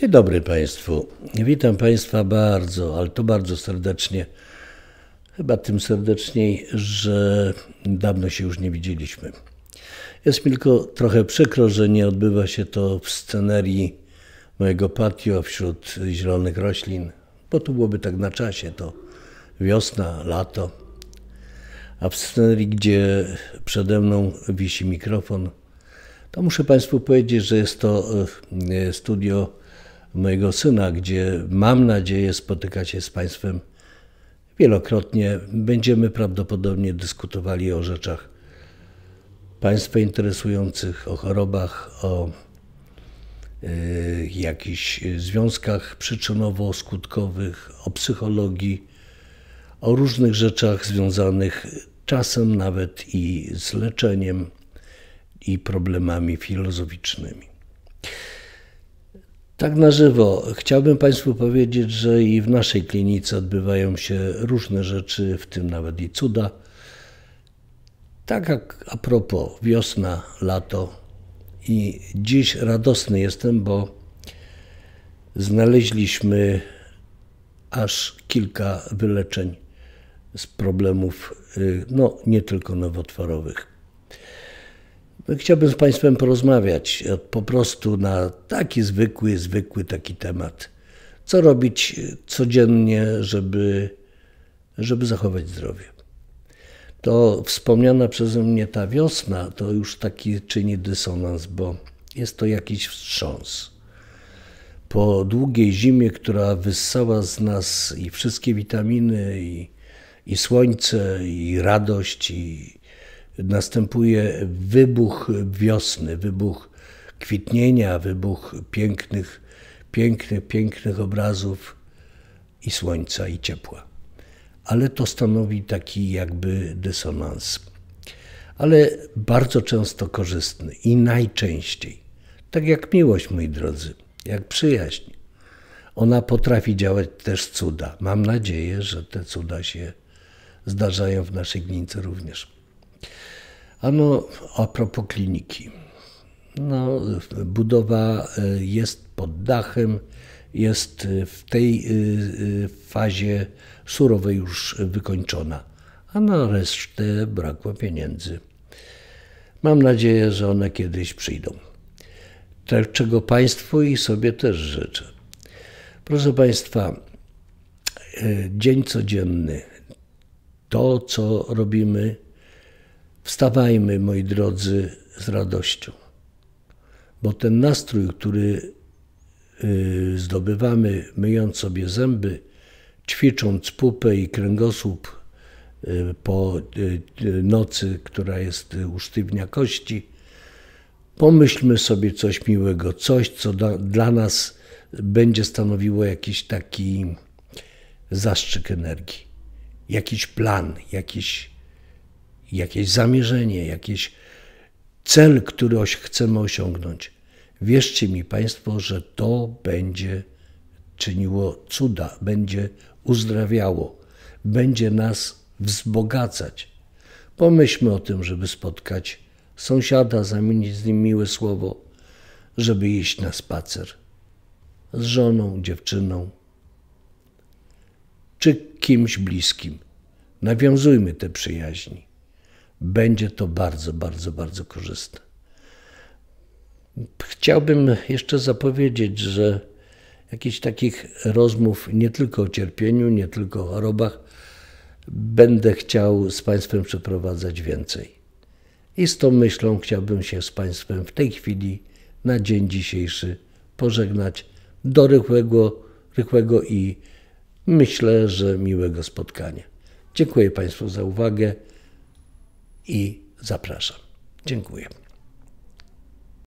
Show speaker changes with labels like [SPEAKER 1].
[SPEAKER 1] Dzień dobry Państwu. Witam Państwa bardzo, ale to bardzo serdecznie. Chyba tym serdeczniej, że dawno się już nie widzieliśmy. Jest mi tylko trochę przykro, że nie odbywa się to w scenerii mojego patio wśród zielonych roślin, bo tu byłoby tak na czasie, to wiosna, lato. A w scenerii, gdzie przede mną wisi mikrofon, to muszę Państwu powiedzieć, że jest to e, studio mojego syna, gdzie mam nadzieję spotykać się z Państwem wielokrotnie. Będziemy prawdopodobnie dyskutowali o rzeczach Państwa interesujących, o chorobach, o y, jakichś związkach przyczynowo-skutkowych, o psychologii, o różnych rzeczach związanych czasem nawet i z leczeniem i problemami filozoficznymi. Tak na żywo. Chciałbym Państwu powiedzieć, że i w naszej klinice odbywają się różne rzeczy, w tym nawet i cuda. Tak jak a propos wiosna, lato i dziś radosny jestem, bo znaleźliśmy aż kilka wyleczeń z problemów, y, no nie tylko nowotworowych. Chciałbym z Państwem porozmawiać po prostu na taki zwykły, zwykły taki temat. Co robić codziennie, żeby, żeby zachować zdrowie? To wspomniana przeze mnie ta wiosna to już taki czyni dysonans, bo jest to jakiś wstrząs. Po długiej zimie, która wyssała z nas i wszystkie witaminy, i, i słońce, i radość, i, następuje wybuch wiosny, wybuch kwitnienia, wybuch pięknych, pięknych, pięknych obrazów i słońca, i ciepła. Ale to stanowi taki jakby dysonans. Ale bardzo często korzystny i najczęściej. Tak jak miłość, moi drodzy, jak przyjaźń. Ona potrafi działać też cuda. Mam nadzieję, że te cuda się zdarzają w naszej gmince również. Ano, a propos kliniki. No, budowa e, jest pod dachem, jest e, w tej e, fazie surowej już wykończona, a na resztę brakło pieniędzy. Mam nadzieję, że one kiedyś przyjdą. Tak Czego Państwu i sobie też życzę. Proszę Państwa, dzień codzienny, to co robimy, Wstawajmy, moi drodzy, z radością, bo ten nastrój, który y, zdobywamy myjąc sobie zęby, ćwicząc pupę i kręgosłup y, po y, nocy, która jest usztywnia kości, pomyślmy sobie coś miłego, coś, co dla nas będzie stanowiło jakiś taki zastrzyk energii, jakiś plan, jakiś jakieś zamierzenie, jakiś cel, który chcemy osiągnąć. Wierzcie mi Państwo, że to będzie czyniło cuda, będzie uzdrawiało, będzie nas wzbogacać. Pomyślmy o tym, żeby spotkać sąsiada, zamienić z nim miłe słowo, żeby iść na spacer z żoną, dziewczyną czy kimś bliskim. Nawiązujmy te przyjaźni będzie to bardzo, bardzo, bardzo korzystne. Chciałbym jeszcze zapowiedzieć, że jakichś takich rozmów nie tylko o cierpieniu, nie tylko o chorobach, będę chciał z Państwem przeprowadzać więcej. I z tą myślą chciałbym się z Państwem w tej chwili, na dzień dzisiejszy, pożegnać. Do rychłego, rychłego i myślę, że miłego spotkania. Dziękuję Państwu za uwagę i zapraszam. Dziękuję.